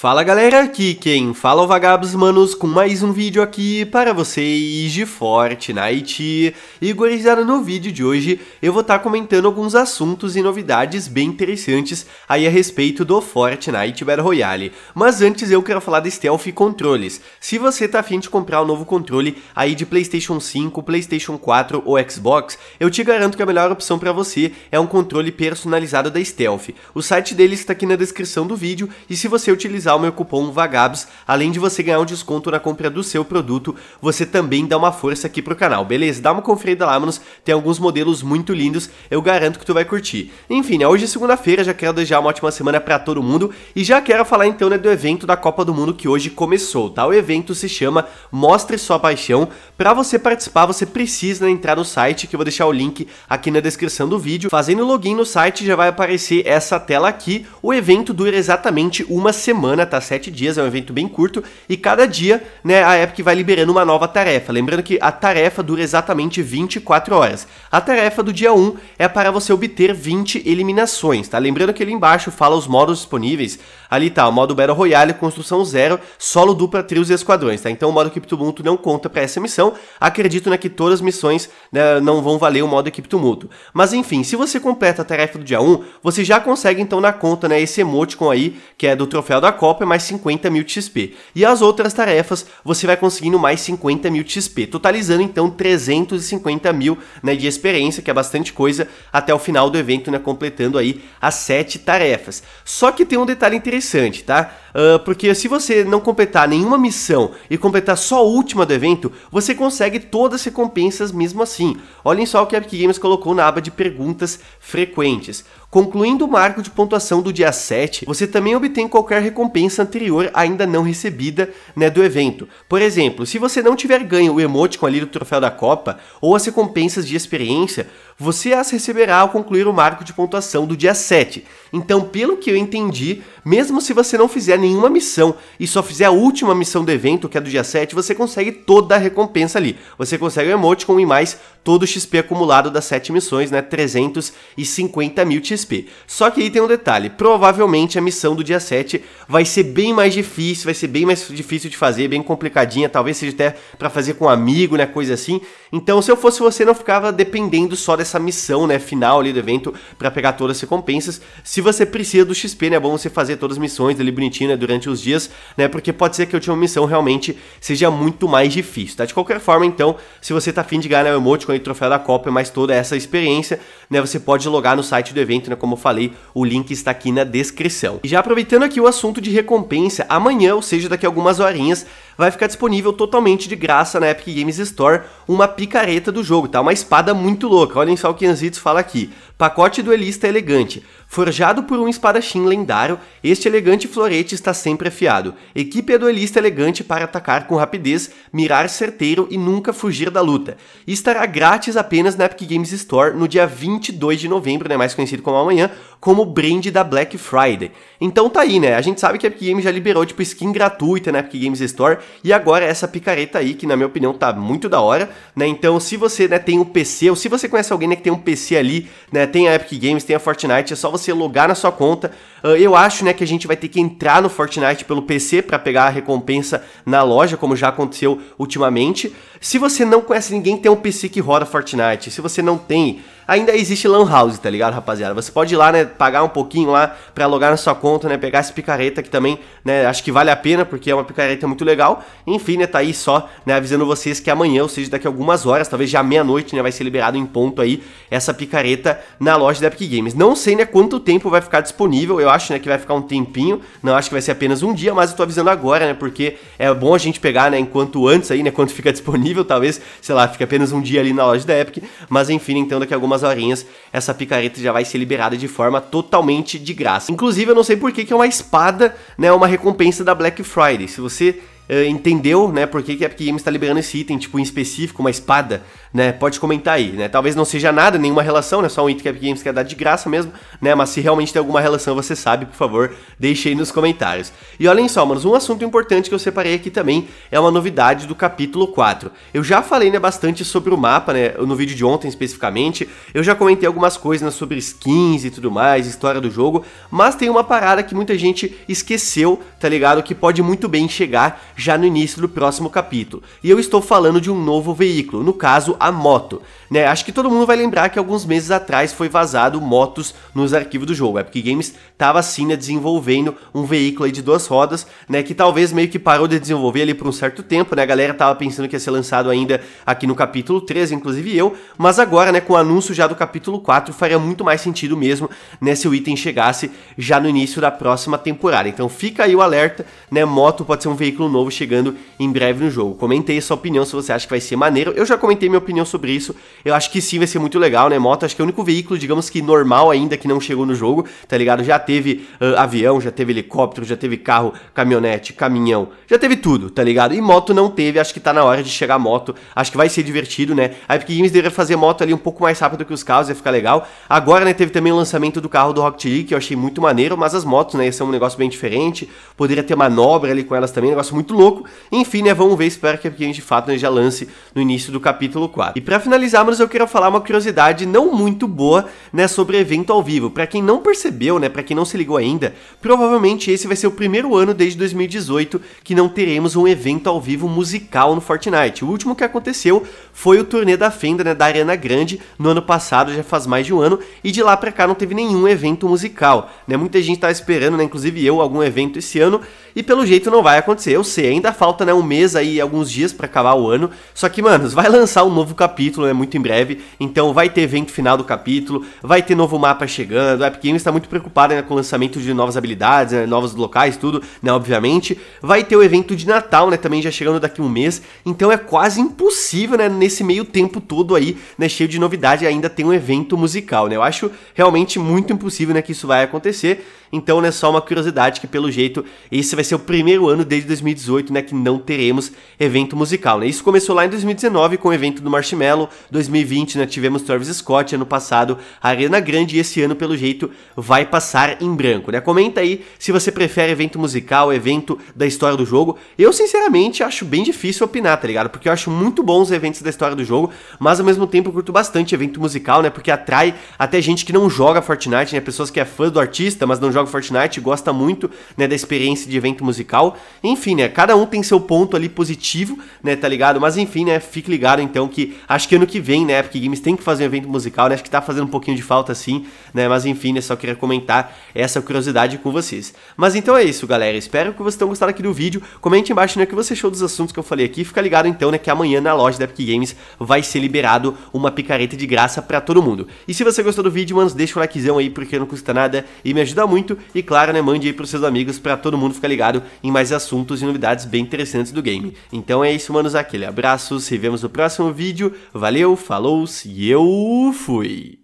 Fala galera, aqui quem fala é o Vagabos Manos com mais um vídeo aqui para vocês de Fortnite. E gurizada, no vídeo de hoje eu vou estar tá comentando alguns assuntos e novidades bem interessantes aí a respeito do Fortnite Battle Royale. Mas antes eu quero falar de Stealth controles. Se você tá afim de comprar o um novo controle aí de Playstation 5, Playstation 4 ou Xbox, eu te garanto que a melhor opção para você é um controle personalizado da Stealth. O site deles está aqui na descrição do vídeo e se você utilizar utilizar o meu cupom VAGABS, além de você ganhar um desconto na compra do seu produto, você também dá uma força aqui pro canal, beleza? Dá uma conferida lá, manos, tem alguns modelos muito lindos, eu garanto que tu vai curtir. Enfim, né, hoje é segunda-feira, já quero desejar uma ótima semana para todo mundo e já quero falar então né, do evento da Copa do Mundo que hoje começou, tá? O evento se chama Mostre Sua Paixão, para você participar você precisa né, entrar no site, que eu vou deixar o link aqui na descrição do vídeo, fazendo login no site já vai aparecer essa tela aqui, o evento dura exatamente uma semana, semana, tá? Sete dias, é um evento bem curto. E cada dia, né, a Epic vai liberando uma nova tarefa. Lembrando que a tarefa dura exatamente 24 horas. A tarefa do dia 1 é para você obter 20 eliminações, tá? Lembrando que ali embaixo fala os modos disponíveis. Ali tá, o modo Battle Royale, construção zero, solo dupla, trios e esquadrões, tá? Então o modo Equipe Tumulto não conta para essa missão. Acredito, né, que todas as missões né, não vão valer o modo Equipe Tumulto. Mas enfim, se você completa a tarefa do dia 1, você já consegue então na conta, né, esse emoticon aí, que é do troféu da Copa, copa é mais 50 mil XP. E as outras tarefas você vai conseguindo mais 50 mil XP, totalizando então 350 mil né, de experiência, que é bastante coisa, até o final do evento, né, completando aí as 7 tarefas. Só que tem um detalhe interessante, tá? Uh, porque se você não completar nenhuma missão e completar só a última do evento, você consegue todas as recompensas mesmo assim. Olhem só o que a Epic Games colocou na aba de perguntas frequentes. Concluindo o marco de pontuação do dia 7, você também obtém qualquer recompensa anterior ainda não recebida né, do evento. Por exemplo, se você não tiver ganho o com ali do troféu da Copa ou as recompensas de experiência, você as receberá ao concluir o marco de pontuação do dia 7. Então, pelo que eu entendi, mesmo se você não fizer nenhuma missão e só fizer a última missão do evento, que é do dia 7, você consegue toda a recompensa ali. Você consegue o emote com e mais todo o XP acumulado das 7 missões, né? 350 mil XP. Só que aí tem um detalhe: provavelmente a missão do dia 7 vai ser bem mais difícil, vai ser bem mais difícil de fazer, bem complicadinha, talvez seja até para fazer com um amigo, né? Coisa assim. Então, se eu fosse você, não ficava dependendo só dessa missão, né? Final ali do evento para pegar todas as recompensas. Se você precisa do XP, né? É bom você fazer todas as missões ali bonitinho, né? Durante os dias, né? Porque pode ser que a última missão realmente seja muito mais difícil, tá? De qualquer forma, então, se você tá afim de ganhar né, o emote com o troféu da Copa, mas toda essa experiência, né? Você pode logar no site do evento, né? Como eu falei, o link está aqui na descrição. E já aproveitando aqui o assunto de recompensa, amanhã, ou seja, daqui a algumas horinhas, vai ficar disponível totalmente de graça na Epic Games Store uma picareta do jogo, tá? Uma espada muito louca. Olhem só o que Anzitz fala aqui. Pacote duelista elegante. Forjado por um espadachim lendário, este elegante florete está sempre afiado. Equipe é duelista elegante para atacar com rapidez, mirar certeiro e nunca fugir da luta. E estará grátis apenas na Epic Games Store no dia 22 de novembro, né, mais conhecido como amanhã, como brinde da Black Friday. Então tá aí, né? A gente sabe que a Epic Games já liberou tipo skin gratuita na Epic Games Store e agora essa picareta aí, que na minha opinião tá muito da hora, né? Então, se você né, tem um PC, ou se você conhece alguém né, que tem um PC ali, né? Tem a Epic Games, tem a Fortnite, é só você logar na sua conta. Uh, eu acho né, que a gente vai ter que entrar no Fortnite pelo PC para pegar a recompensa na loja, como já aconteceu ultimamente. Se você não conhece ninguém que tem um PC que roda Fortnite, se você não tem ainda existe Lan House, tá ligado, rapaziada? Você pode ir lá, né, pagar um pouquinho lá pra logar na sua conta, né, pegar essa picareta que também, né, acho que vale a pena porque é uma picareta muito legal. Enfim, né, tá aí só, né, avisando vocês que amanhã, ou seja, daqui a algumas horas, talvez já meia-noite, né, vai ser liberado em ponto aí essa picareta na loja da Epic Games. Não sei, né, quanto tempo vai ficar disponível, eu acho, né, que vai ficar um tempinho, não acho que vai ser apenas um dia, mas eu tô avisando agora, né, porque é bom a gente pegar, né, enquanto antes aí, né, quando fica disponível, talvez, sei lá, fica apenas um dia ali na loja da Epic, mas enfim, então daqui a algumas algumas horinhas, essa picareta já vai ser liberada de forma totalmente de graça. Inclusive, eu não sei por que, que é uma espada, né? Uma recompensa da Black Friday. Se você uh, entendeu, né, por que, que a Epic Games tá liberando esse item, tipo, em específico, uma espada, né, pode comentar aí, né, talvez não seja nada, nenhuma relação, né, só um item que a Epic Games quer dar de graça mesmo, né, mas se realmente tem alguma relação você sabe, por favor, deixe aí nos comentários. E olhem só, manos, um assunto importante que eu separei aqui também é uma novidade do capítulo 4. Eu já falei, né, bastante sobre o mapa, né, no vídeo de ontem especificamente, eu já comentei algumas coisas, né, sobre skins e tudo mais, história do jogo, mas tem uma parada que muita gente esqueceu, tá ligado, que pode muito bem chegar já no início do próximo capítulo. E eu estou falando de um novo veículo, no caso a moto. Né? Acho que todo mundo vai lembrar que alguns meses atrás foi vazado motos nos arquivos do jogo. A Epic Games estava sim né, desenvolvendo um veículo de duas rodas, né, que talvez meio que parou de desenvolver ali por um certo tempo, né? A galera tava pensando que ia ser lançado ainda aqui no capítulo 13, inclusive eu, mas agora, né, com o anúncio já do capítulo 4, faria muito mais sentido mesmo, né, se o item chegasse já no início da próxima temporada. Então fica aí o alerta, né, moto pode ser um veículo novo novo chegando em breve no jogo. Comentei sua opinião se você acha que vai ser maneiro. Eu já comentei minha opinião sobre isso. Eu acho que sim, vai ser muito legal, né? Moto, acho que é o único veículo, digamos que normal ainda, que não chegou no jogo, tá ligado? Já teve uh, avião, já teve helicóptero, já teve carro, caminhonete, caminhão, já teve tudo, tá ligado? E moto não teve, acho que tá na hora de chegar a moto. Acho que vai ser divertido, né? A Epic Games deveria fazer moto ali um pouco mais rápido que os carros, ia ficar legal. Agora, né, teve também o lançamento do carro do Rocket League, que eu achei muito maneiro, mas as motos, né, ia ser um negócio bem diferente. Poderia ter manobra ali com elas também, um negócio muito louco. Enfim, né, vamos ver, espero que a gente de fato né, já lance no início do capítulo 4. E para finalizar, mas eu quero falar uma curiosidade não muito boa, né, sobre evento ao vivo. Para quem não percebeu, né, para quem não se ligou ainda, provavelmente esse vai ser o primeiro ano desde 2018 que não teremos um evento ao vivo musical no Fortnite. O último que aconteceu foi o turnê da Fenda, né, da Arena Grande, no ano passado, já faz mais de um ano, e de lá para cá não teve nenhum evento musical, né? Muita gente tá esperando, né, inclusive eu, algum evento esse ano, e pelo jeito não vai acontecer. Eu sei ainda falta né, um mês aí, alguns dias para acabar o ano. Só que, mano, vai lançar um novo capítulo, né? Muito em breve. Então vai ter evento final do capítulo, vai ter novo mapa chegando. A Epic Games está muito preocupada né, com o lançamento de novas habilidades, né, novos locais, tudo, né? Obviamente. Vai ter o evento de Natal, né? Também já chegando daqui um mês. Então é quase impossível, né? Nesse meio tempo todo aí, né? Cheio de novidade, ainda tem um evento musical, né? Eu acho realmente muito impossível, né? Que isso vai acontecer. Então, né? Só uma curiosidade que, pelo jeito, esse vai ser o primeiro ano desde 2018 2018, né, que não teremos evento musical, né? Isso começou lá em 2019 com o evento do Marshmello, 2020, né, tivemos Travis Scott, ano passado Arena Grande e esse ano, pelo jeito, vai passar em branco, né? Comenta aí se você prefere evento musical, evento da história do jogo. Eu, sinceramente, acho bem difícil opinar, tá ligado? Porque eu acho muito bons os eventos da história do jogo, mas ao mesmo tempo eu curto bastante evento musical, né? Porque atrai até gente que não joga Fortnite, né? Pessoas que é fã do artista, mas não joga Fortnite, gosta muito, né, da experiência de evento musical. Enfim, né, Cada um tem seu ponto ali positivo, né, tá ligado? Mas enfim, né, fique ligado então que acho que ano que vem, né, Epic Games tem que fazer um evento musical, né? Acho que tá fazendo um pouquinho de falta assim, né? Mas enfim, né, só queria comentar essa curiosidade com vocês. Mas então é isso, galera. Espero que vocês tenham gostado aqui do vídeo. Comente embaixo, né, o que você achou dos assuntos que eu falei aqui. Fica ligado então, né, que amanhã na loja da Epic Games vai ser liberado uma picareta de graça para todo mundo. E se você gostou do vídeo, mano, deixa o likezão aí porque não custa nada e me ajuda muito e claro, né, mande aí pros seus amigos para todo mundo ficar ligado em mais assuntos e novidades novidades bem interessantes do game. Então é isso, manos, aquele abraço, se vemos no próximo vídeo, valeu, falou e eu fui!